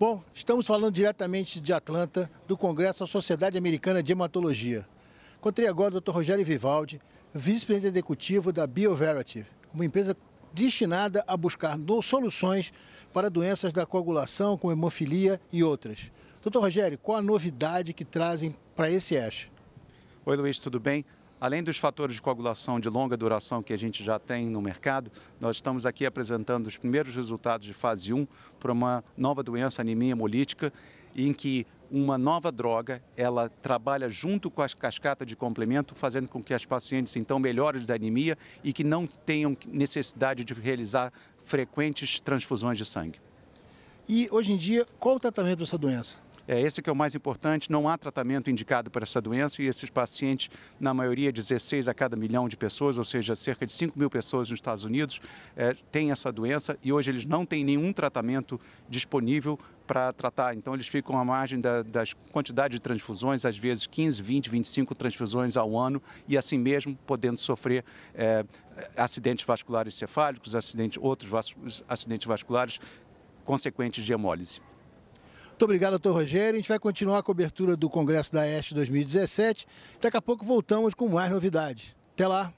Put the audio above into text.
Bom, estamos falando diretamente de Atlanta, do Congresso da Sociedade Americana de Hematologia. Encontrei agora o Dr. Rogério Vivaldi, vice-presidente executivo da BioVerative, uma empresa destinada a buscar soluções para doenças da coagulação, como hemofilia e outras. Doutor Rogério, qual a novidade que trazem para esse ESH? Oi, Luiz, tudo bem? Além dos fatores de coagulação de longa duração que a gente já tem no mercado, nós estamos aqui apresentando os primeiros resultados de fase 1 para uma nova doença, anemia hemolítica, em que uma nova droga, ela trabalha junto com as cascatas de complemento, fazendo com que as pacientes então melhorem da anemia e que não tenham necessidade de realizar frequentes transfusões de sangue. E hoje em dia, qual o tratamento dessa doença? É, esse que é o mais importante, não há tratamento indicado para essa doença e esses pacientes, na maioria, 16 a cada milhão de pessoas, ou seja, cerca de 5 mil pessoas nos Estados Unidos é, têm essa doença e hoje eles não têm nenhum tratamento disponível para tratar. Então, eles ficam à margem da, das quantidades de transfusões, às vezes 15, 20, 25 transfusões ao ano, e assim mesmo podendo sofrer é, acidentes vasculares cefálicos, acidentes, outros vas, acidentes vasculares consequentes de hemólise. Muito obrigado, doutor Rogério. A gente vai continuar a cobertura do Congresso da Este 2017. Daqui a pouco voltamos com mais novidades. Até lá!